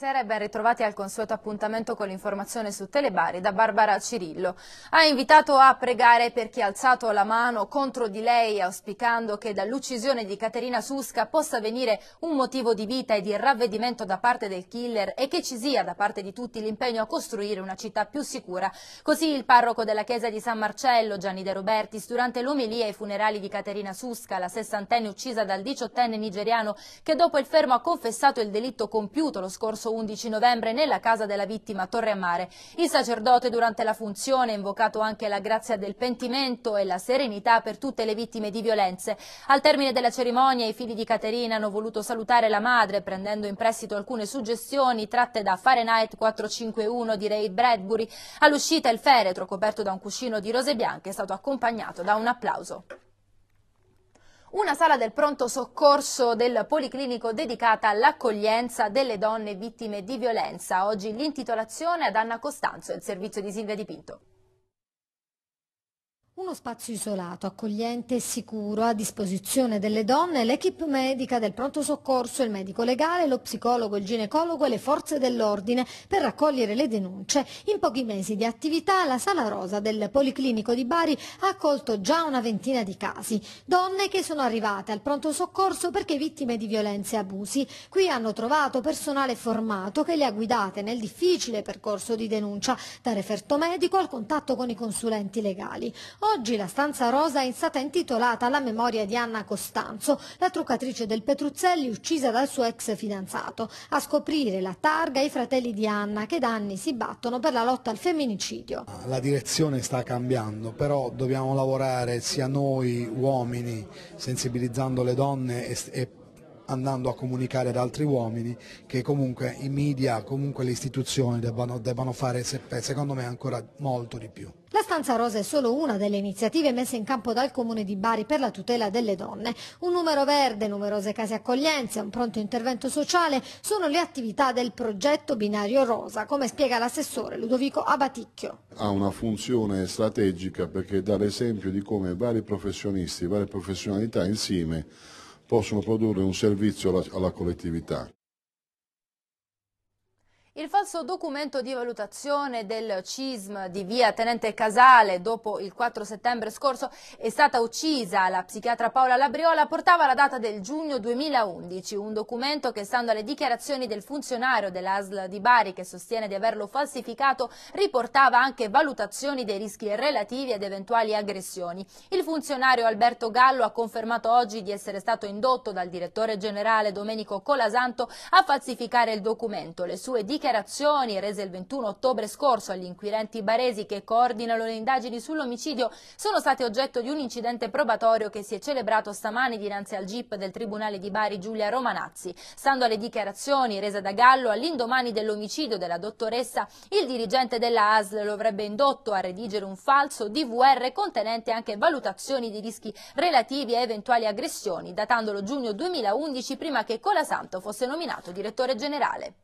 Buonasera e ben ritrovati al consueto appuntamento con l'informazione su Telebari da Barbara Cirillo. Ha invitato a pregare per chi ha alzato la mano contro di lei, auspicando che dall'uccisione di Caterina Susca possa venire un motivo di vita e di ravvedimento da parte del killer e che ci sia da parte di tutti l'impegno a costruire una città più sicura. Così il parroco della chiesa di San Marcello, Gianni De Robertis, durante l'omelia ai funerali di Caterina Susca, la sessantenne uccisa dal diciottenne nigeriano, che dopo il fermo ha confessato il delitto compiuto lo scorso scorso 11 novembre nella casa della vittima Torre a Mare. Il sacerdote durante la funzione ha invocato anche la grazia del pentimento e la serenità per tutte le vittime di violenze. Al termine della cerimonia i figli di Caterina hanno voluto salutare la madre prendendo in prestito alcune suggestioni tratte da Fahrenheit 451 di Ray Bradbury. All'uscita il feretro coperto da un cuscino di rose bianche è stato accompagnato da un applauso una sala del pronto soccorso del Policlinico dedicata all'accoglienza delle donne vittime di violenza. Oggi l'intitolazione ad Anna Costanzo il servizio di Silvia Dipinto. Uno spazio isolato, accogliente e sicuro a disposizione delle donne, l'equipe medica del pronto soccorso, il medico legale, lo psicologo, il ginecologo e le forze dell'ordine per raccogliere le denunce. In pochi mesi di attività la Sala Rosa del Policlinico di Bari ha accolto già una ventina di casi. Donne che sono arrivate al pronto soccorso perché vittime di violenze e abusi. Qui hanno trovato personale formato che le ha guidate nel difficile percorso di denuncia, da referto medico al contatto con i consulenti legali. Oggi la stanza rosa è stata intitolata alla memoria di Anna Costanzo, la truccatrice del Petruzzelli uccisa dal suo ex fidanzato. A scoprire la targa i fratelli di Anna che da anni si battono per la lotta al femminicidio. La direzione sta cambiando, però dobbiamo lavorare sia noi uomini sensibilizzando le donne e, e andando a comunicare ad altri uomini che comunque i media, comunque le istituzioni debbano, debbano fare secondo me ancora molto di più. Stanza Rosa è solo una delle iniziative messe in campo dal Comune di Bari per la tutela delle donne. Un numero verde, numerose case accoglienze, un pronto intervento sociale sono le attività del progetto Binario Rosa, come spiega l'assessore Ludovico Abaticchio. Ha una funzione strategica perché dà l'esempio di come vari professionisti, varie professionalità insieme possono produrre un servizio alla, alla collettività. Il falso documento di valutazione del CISM di via Tenente Casale dopo il 4 settembre scorso è stata uccisa. La psichiatra Paola Labriola portava la data del giugno 2011, un documento che stando alle dichiarazioni del funzionario dell'ASL di Bari che sostiene di averlo falsificato riportava anche valutazioni dei rischi relativi ad eventuali aggressioni. Il funzionario Alberto Gallo ha confermato oggi di essere stato indotto dal direttore generale Domenico Colasanto a falsificare il documento. Le sue dichiarazioni dichiarazioni rese il 21 ottobre scorso agli inquirenti baresi che coordinano le indagini sull'omicidio sono state oggetto di un incidente probatorio che si è celebrato stamani dinanzi al GIP del Tribunale di Bari Giulia Romanazzi. Stando alle dichiarazioni rese da Gallo all'indomani dell'omicidio della dottoressa, il dirigente della ASL lo avrebbe indotto a redigere un falso DVR contenente anche valutazioni di rischi relativi a eventuali aggressioni, datandolo giugno 2011 prima che Colasanto fosse nominato direttore generale.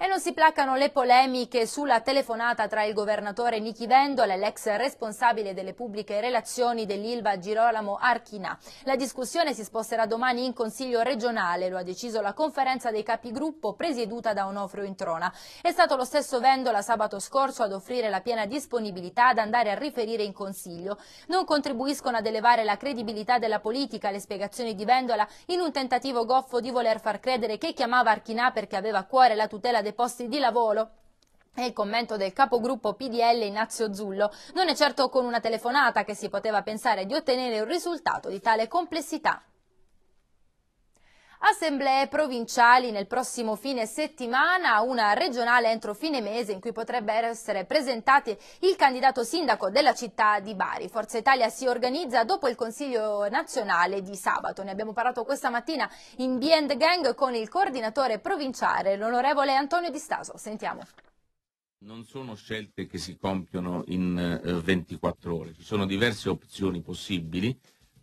E non si placano le polemiche sulla telefonata tra il governatore Nichi Vendola e l'ex responsabile delle pubbliche relazioni dell'Ilva Girolamo Archina. La discussione si sposterà domani in Consiglio regionale, lo ha deciso la conferenza dei capigruppo presieduta da Onofrio Introna. È stato lo stesso Vendola sabato scorso ad offrire la piena disponibilità ad andare a riferire in Consiglio. Non contribuiscono ad elevare la credibilità della politica le spiegazioni di Vendola in un tentativo goffo di voler far credere che chiamava Archina perché aveva a cuore la tutela del dei posti di lavoro e il commento del capogruppo PDL Ignazio Zullo. Non è certo con una telefonata che si poteva pensare di ottenere un risultato di tale complessità. Assemblee provinciali nel prossimo fine settimana, una regionale entro fine mese in cui potrebbe essere presentato il candidato sindaco della città di Bari. Forza Italia si organizza dopo il Consiglio nazionale di sabato. Ne abbiamo parlato questa mattina in Beyond Gang con il coordinatore provinciale, l'onorevole Antonio Di Staso. Sentiamo. Non sono scelte che si compiono in 24 eh, ore, ci sono diverse opzioni possibili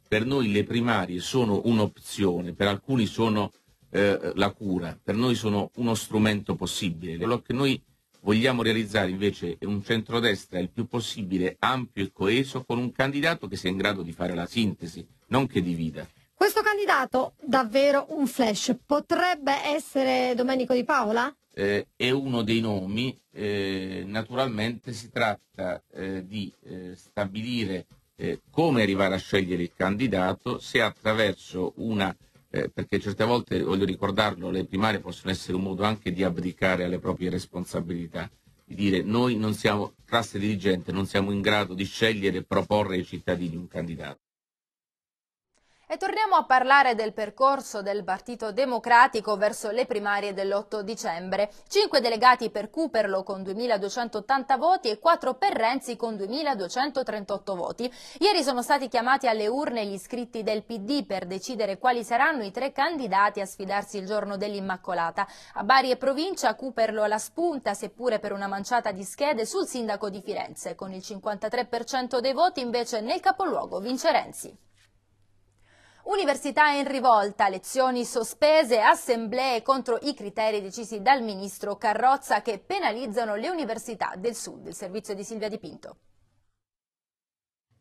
per noi le primarie sono un'opzione, per alcuni sono eh, la cura, per noi sono uno strumento possibile. Quello che noi vogliamo realizzare invece è un centrodestra il più possibile ampio e coeso con un candidato che sia in grado di fare la sintesi, non che divida. Questo candidato, davvero un flash, potrebbe essere Domenico Di Paola? Eh, è uno dei nomi, eh, naturalmente si tratta eh, di eh, stabilire eh, come arrivare a scegliere il candidato, se attraverso una, eh, perché certe volte, voglio ricordarlo, le primarie possono essere un modo anche di abdicare alle proprie responsabilità, di dire noi non siamo classe dirigente, non siamo in grado di scegliere e proporre ai cittadini un candidato. E torniamo a parlare del percorso del Partito Democratico verso le primarie dell'8 dicembre. Cinque delegati per Cooperlo con 2.280 voti e quattro per Renzi con 2.238 voti. Ieri sono stati chiamati alle urne gli iscritti del PD per decidere quali saranno i tre candidati a sfidarsi il giorno dell'Immacolata. A Bari e provincia Cooperlo alla spunta, seppure per una manciata di schede, sul sindaco di Firenze. Con il 53% dei voti invece nel capoluogo vince Renzi. Università in rivolta, lezioni sospese, assemblee contro i criteri decisi dal ministro Carrozza che penalizzano le università del sud. Il servizio di Silvia Dipinto.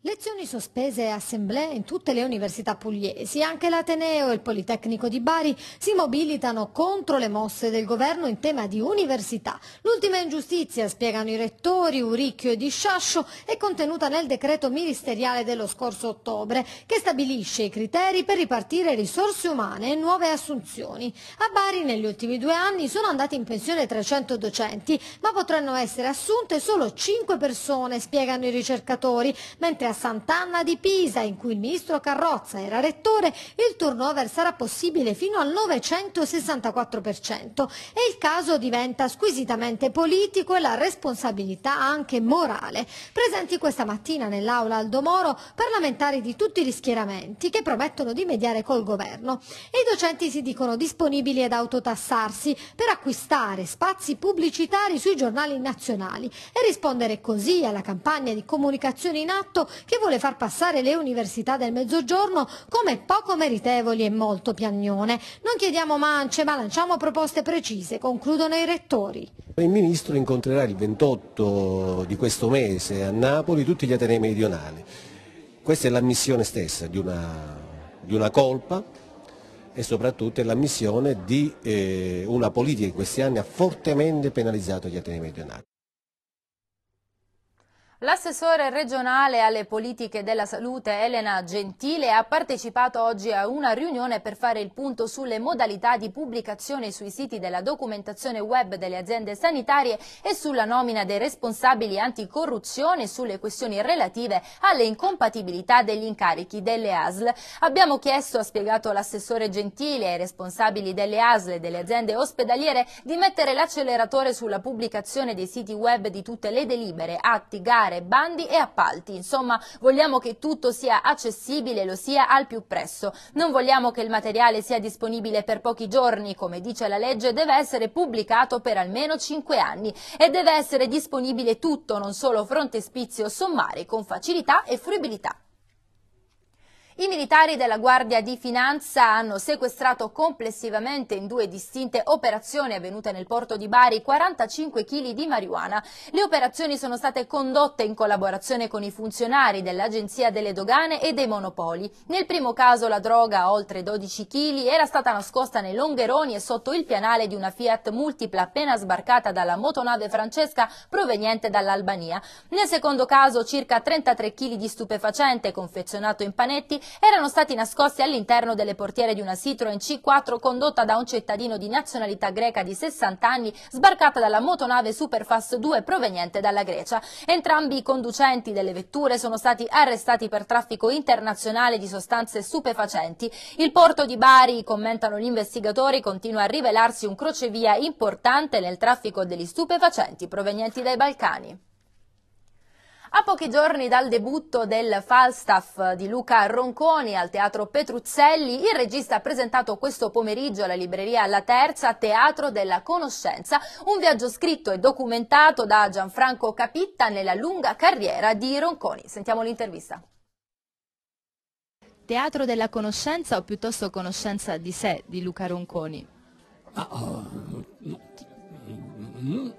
Lezioni sospese e assemblee in tutte le università pugliesi, anche l'Ateneo e il Politecnico di Bari si mobilitano contro le mosse del governo in tema di università. L'ultima ingiustizia, spiegano i rettori Uricchio e Di Sciascio, è contenuta nel decreto ministeriale dello scorso ottobre, che stabilisce i criteri per ripartire risorse umane e nuove assunzioni. A Bari negli ultimi due anni sono andati in pensione 300 docenti, ma potranno essere assunte solo 5 persone, spiegano i ricercatori, mentre a Sant'Anna di Pisa, in cui il ministro Carrozza era rettore, il turnover sarà possibile fino al 964% e il caso diventa squisitamente politico e la responsabilità anche morale. Presenti questa mattina nell'aula Aldo Moro parlamentari di tutti gli schieramenti che promettono di mediare col governo. E I docenti si dicono disponibili ad autotassarsi per acquistare spazi pubblicitari sui giornali nazionali e rispondere così alla campagna di comunicazione in atto che vuole far passare le università del Mezzogiorno come poco meritevoli e molto piagnone. Non chiediamo mance, ma lanciamo proposte precise, concludono i rettori. Il Ministro incontrerà il 28 di questo mese a Napoli tutti gli atenei meridionali. Questa è l'ammissione stessa di una, di una colpa e soprattutto è l'ammissione di eh, una politica che in questi anni ha fortemente penalizzato gli atenei meridionali. L'assessore regionale alle politiche della salute Elena Gentile ha partecipato oggi a una riunione per fare il punto sulle modalità di pubblicazione sui siti della documentazione web delle aziende sanitarie e sulla nomina dei responsabili anticorruzione sulle questioni relative alle incompatibilità degli incarichi delle ASL. Abbiamo chiesto, ha spiegato l'assessore Gentile, ai responsabili delle ASL e delle aziende ospedaliere di mettere l'acceleratore sulla pubblicazione dei siti web di tutte le delibere, atti, gare, fare bandi e appalti. Insomma, vogliamo che tutto sia accessibile e lo sia al più presto. Non vogliamo che il materiale sia disponibile per pochi giorni, come dice la legge, deve essere pubblicato per almeno 5 anni e deve essere disponibile tutto, non solo frontespizio sommare con facilità e fruibilità. I militari della Guardia di Finanza hanno sequestrato complessivamente in due distinte operazioni avvenute nel porto di Bari 45 kg di marijuana. Le operazioni sono state condotte in collaborazione con i funzionari dell'Agenzia delle Dogane e dei Monopoli. Nel primo caso la droga, oltre 12 kg, era stata nascosta nei Longheroni e sotto il pianale di una Fiat Multipla appena sbarcata dalla motonave francesca proveniente dall'Albania. Nel secondo caso circa 33 kg di stupefacente confezionato in panetti erano stati nascosti all'interno delle portiere di una Citroen C4 condotta da un cittadino di nazionalità greca di 60 anni sbarcata dalla motonave Superfast 2 proveniente dalla Grecia. Entrambi i conducenti delle vetture sono stati arrestati per traffico internazionale di sostanze stupefacenti. Il porto di Bari, commentano gli investigatori, continua a rivelarsi un crocevia importante nel traffico degli stupefacenti provenienti dai Balcani. A pochi giorni dal debutto del Falstaff di Luca Ronconi al Teatro Petruzzelli, il regista ha presentato questo pomeriggio alla libreria La Terza, Teatro della Conoscenza, un viaggio scritto e documentato da Gianfranco Capitta nella lunga carriera di Ronconi. Sentiamo l'intervista. Teatro della conoscenza o piuttosto conoscenza di sé di Luca Ronconi? Ah,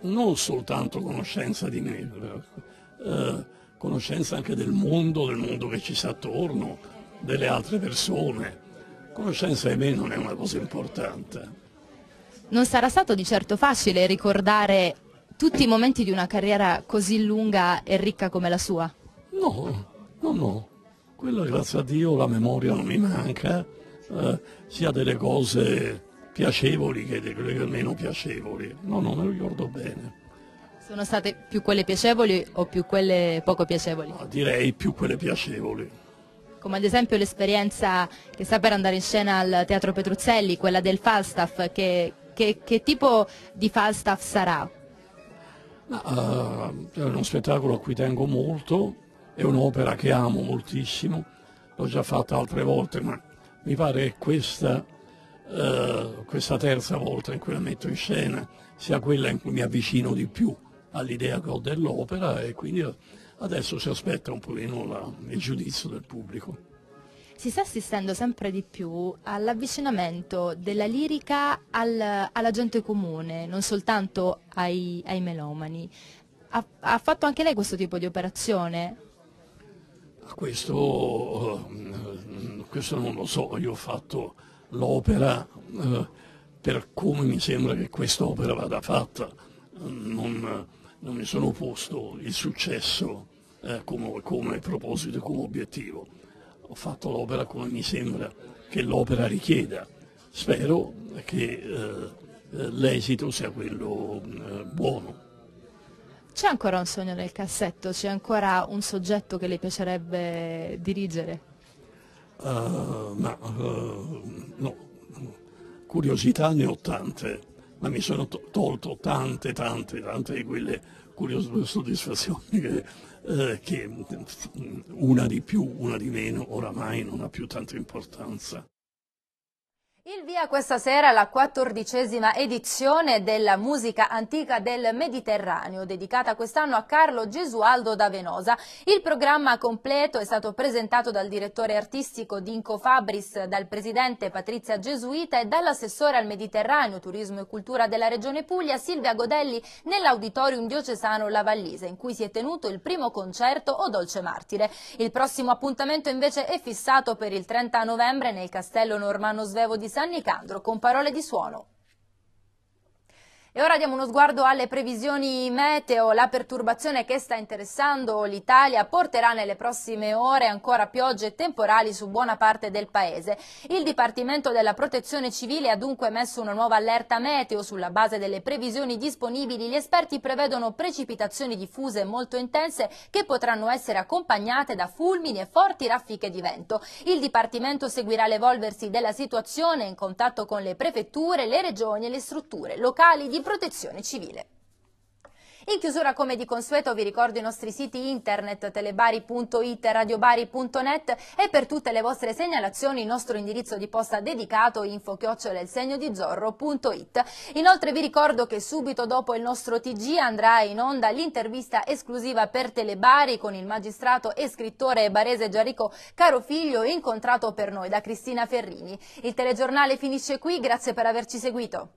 non soltanto conoscenza di me, eh, conoscenza anche del mondo, del mondo che ci sta attorno, delle altre persone. Conoscenza di me non è una cosa importante. Non sarà stato di certo facile ricordare tutti i momenti di una carriera così lunga e ricca come la sua? No, no, no. Quella grazie a Dio la memoria non mi manca, eh, sia delle cose piacevoli che delle meno piacevoli. No, no, me lo ricordo bene. Sono state più quelle piacevoli o più quelle poco piacevoli? No, ah, direi più quelle piacevoli. Come ad esempio l'esperienza che sta per andare in scena al Teatro Petruzzelli, quella del Falstaff, che, che, che tipo di Falstaff sarà? Uh, è uno spettacolo a cui tengo molto, è un'opera che amo moltissimo, l'ho già fatta altre volte, ma mi pare che questa, uh, questa terza volta in cui la metto in scena sia quella in cui mi avvicino di più all'idea che ho dell'opera e quindi adesso si aspetta un pochino la, il giudizio del pubblico si sta assistendo sempre di più all'avvicinamento della lirica al, alla gente comune, non soltanto ai, ai melomani. Ha, ha, fatto anche lei questo tipo di operazione? Questo, eh, questo non lo so, io ho fatto l'opera eh, per come mi sembra che quest'opera vada fatta. Non, non mi sono posto il successo eh, come, come proposito, come obiettivo. Ho fatto l'opera come mi sembra che l'opera richieda. Spero che eh, eh l'esito sia quello eh, buono. C'è ancora un sogno nel cassetto? C'è ancora un soggetto che le piacerebbe dirigere? Uh, ma uh, no, curiosità ne ho tante ma mi sono to tolto tante, tante, tante di quelle curiose soddisfazioni che, eh, che mm, una di più, una di meno oramai non ha più tanta importanza. Il via questa sera alla quattordicesima edizione della musica antica del Mediterraneo, dedicata quest'anno a Carlo Gesualdo da Venosa. Il programma completo è stato presentato dal direttore artistico Dinco Fabris, dal presidente Patrizia Gesuita e dall'assessore al Mediterraneo, Turismo e Cultura della Regione Puglia, Silvia Godelli, nell'auditorium diocesano La Vallise, in cui si è tenuto il primo concerto O Dolce Martire. Il prossimo appuntamento invece è fissato per il 30 novembre nel Castello Normanno Svevo di San Candro con parole di suono. E ora diamo uno sguardo alle previsioni meteo. La perturbazione che sta interessando l'Italia porterà nelle prossime ore ancora piogge temporali su buona parte del paese. Il Dipartimento della Protezione Civile ha dunque messo una nuova allerta meteo. Sulla base delle previsioni disponibili gli esperti prevedono precipitazioni diffuse molto intense che potranno essere accompagnate da fulmini e forti raffiche di vento. Il Dipartimento seguirà l'evolversi della situazione in contatto con le prefetture, le regioni e le strutture locali di protezione civile. In chiusura, come di consueto, vi ricordo i nostri siti internet telebari.it, e radiobari.net e per tutte le vostre segnalazioni il nostro indirizzo di posta dedicato info il di zorroit Inoltre vi ricordo che subito dopo il nostro TG andrà in onda l'intervista esclusiva per Telebari con il magistrato e scrittore barese Giarico Carofiglio incontrato per noi da Cristina Ferrini. Il telegiornale finisce qui, grazie per averci seguito.